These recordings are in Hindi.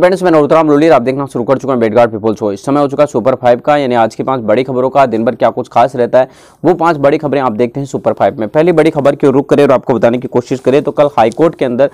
फ्रेंड्स मैं नौतराम लोलियर आप देखना शुरू कर चुका हूँ बेटगार्ड पीपल शो इस समय हो चुका है सुपर फाइव का यानी आज की पांच बड़ी खबरों का दिन भर क्या कुछ खास रहता है वो पांच बड़ी खबरें आप देखते हैं सुपर फाइव में पहली बड़ी खबर की रुख करें और आपको बताने की कोशिश करें तो कल हाईकोर्ट के अंदर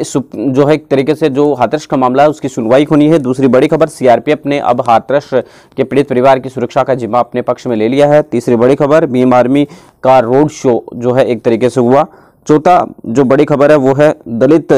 इस जो है एक तरीके से जो हाथरस का मामला है उसकी सुनवाई होनी है दूसरी बड़ी खबर सीआरपीएफ ने अब हाथरस के पीड़ित परिवार की सुरक्षा का जिम्मा अपने पक्ष में ले लिया है तीसरी बड़ी खबर बीम आर्मी का रोड शो जो है एक तरीके से हुआ चौथा जो बड़ी खबर है वो है दलित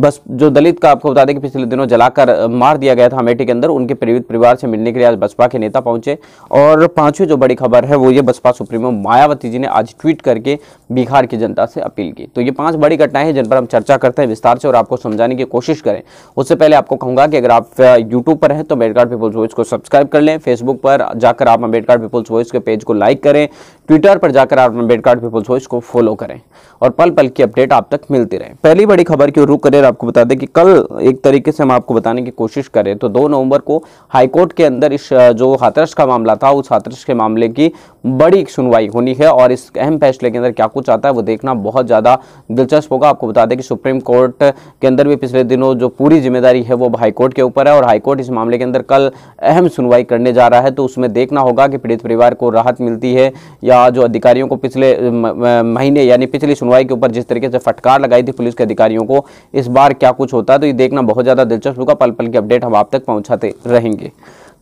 बस जो दलित का आपको बता दें कि पिछले दिनों जलाकर मार दिया गया था अमेठी के अंदर उनके पीड़ित परिवार से मिलने के लिए आज बसपा के नेता पहुंचे और पांचवी जो बड़ी खबर है वो ये बसपा सुप्रीमो मायावती जी ने आज ट्वीट करके बिहार की जनता से अपील की तो ये पांच बड़ी घटनाएं हैं जिन पर हम चर्चा करते हैं विस्तार से और आपको समझाने की कोशिश करें उससे पहले आपको कहूँगा कि अगर आप यूट्यूब पर हैं तो अम्बेडकर पीपुल्स वॉइस को सब्सक्राइब कर लें फेसबुक पर जाकर आप अम्बेडकर पीपुल्स वॉइस के पेज को लाइक करें ट्विटर पर जाकर आप अम्बेडकर पीपल्स वॉइस को फॉलो करें और पल पल की अपडेट आप तक मिलती रहे पहली बड़ी खबर की रुक करें आपको बता दें कि कल एक तरीके से हम आपको बताने की कोशिश करें तो दो नवंबर को हाईकोर्ट के अंदर इस जो हाथरस का मामला था उस हाथरस के मामले की बड़ी सुनवाई होनी है और इस अहम फैसले के अंदर क्या कुछ आता है वो देखना बहुत ज़्यादा दिलचस्प होगा आपको बता दें कि सुप्रीम कोर्ट के अंदर भी पिछले दिनों जो पूरी जिम्मेदारी है वो हाईकोर्ट के ऊपर है और हाईकोर्ट इस मामले के अंदर कल अहम सुनवाई करने जा रहा है तो उसमें देखना होगा कि पीड़ित परिवार को राहत मिलती है या जो अधिकारियों को पिछले महीने यानी पिछली सुनवाई के ऊपर जिस तरीके से फटकार लगाई थी पुलिस के अधिकारियों को इस बार क्या कुछ होता है तो ये देखना बहुत ज़्यादा दिलचस्प होगा पल पल की अपडेट हम आप तक पहुँचाते रहेंगे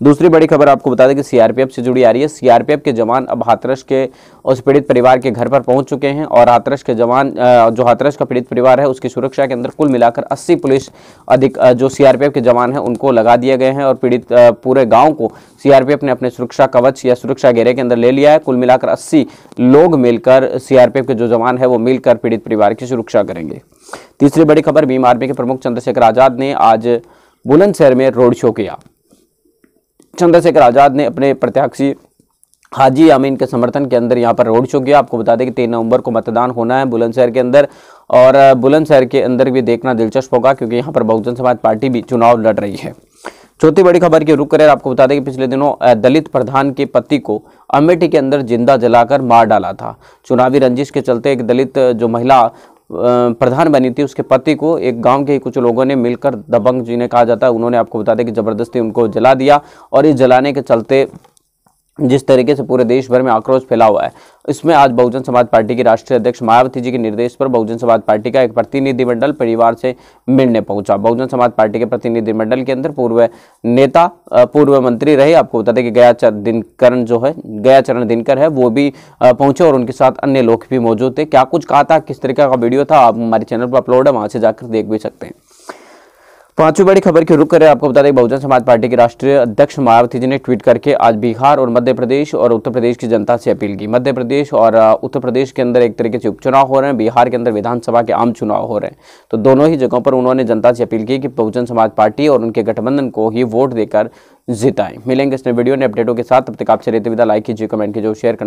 दूसरी बड़ी खबर आपको बता दें कि सीआरपीएफ से जुड़ी आ रही है सीआरपीएफ के जवान अब हाथरस के उस पीड़ित परिवार के घर पर पहुंच चुके हैं और हाथरस के जवान जो हाथरस का पीड़ित परिवार है उसकी सुरक्षा के अंदर कुल मिलाकर 80 पुलिस अधिक जो सीआरपीएफ के जवान हैं उनको लगा दिए गए हैं और पीड़ित पूरे गाँव को सीआरपीएफ ने अपने सुरक्षा कवच या सुरक्षा घेरे के अंदर ले लिया है कुल मिलाकर अस्सी लोग मिलकर सीआरपीएफ के जो जवान है वो मिलकर पीड़ित परिवार की सुरक्षा करेंगे तीसरी बड़ी खबर भीम आर्मी के प्रमुख चंद्रशेखर आजाद ने आज बुलंदशहर में रोड शो किया चंद्रशेखर आज़ाद ने अपने प्रत्याशी हाजी अमीन के समर्थन के अंदर यहाँ पर रोड शो किया आपको बता दें कि तीन नवंबर को मतदान होना है बुलंदशहर के अंदर और बुलंदशहर के अंदर भी देखना दिलचस्प होगा क्योंकि यहाँ पर बहुजन समाज पार्टी भी चुनाव लड़ रही है चौथी बड़ी खबर की रुक करें आपको बता दें कि पिछले दिनों दलित प्रधान के पति को अमेठी के अंदर जिंदा जलाकर मार डाला था चुनावी रंजिश के चलते एक दलित जो महिला प्रधान बनी थी उसके पति को एक गांव के ही कुछ लोगों ने मिलकर दबंग जी ने कहा जाता है उन्होंने आपको बता दें कि ज़बरदस्ती उनको जला दिया और इस जलाने के चलते जिस तरीके से पूरे देश भर में आक्रोश फैला हुआ है इसमें आज बहुजन समाज पार्टी के राष्ट्रीय अध्यक्ष मायावती जी के निर्देश पर बहुजन समाज पार्टी का एक प्रतिनिधिमंडल परिवार से मिलने पहुंचा बहुजन समाज पार्टी के प्रतिनिधिमंडल के अंदर पूर्व नेता पूर्व मंत्री रहे आपको बता दें कि गया दिनकरण जो है गया चरण दिनकर है वो भी पहुंचे और उनके साथ अन्य लोग भी मौजूद थे क्या कुछ कहा था किस तरीके का वीडियो था आप हमारे चैनल पर अपलोड है वहाँ से जाकर देख भी सकते हैं पांचवी बड़ी खबर की रुक करें आपको बता दें बहुजन समाज पार्टी के राष्ट्रीय अध्यक्ष मायावती जी ने ट्वीट करके आज बिहार और मध्य प्रदेश और उत्तर प्रदेश की जनता से अपील की मध्य प्रदेश और उत्तर प्रदेश के अंदर एक तरीके से उपचुनाव हो रहे हैं बिहार के अंदर विधानसभा के आम चुनाव हो रहे हैं तो दोनों ही जगहों पर उन्होंने जनता से अपील की कि बहुजन समाज पार्टी और उनके गठबंधन को ही वोट देकर जिताएं मिलेंगे इस वीडियो ने अपडेटों के साथ तब तक आपसे रहते विदा लाइक कीजिए कमेंट कीजिए शेयर करना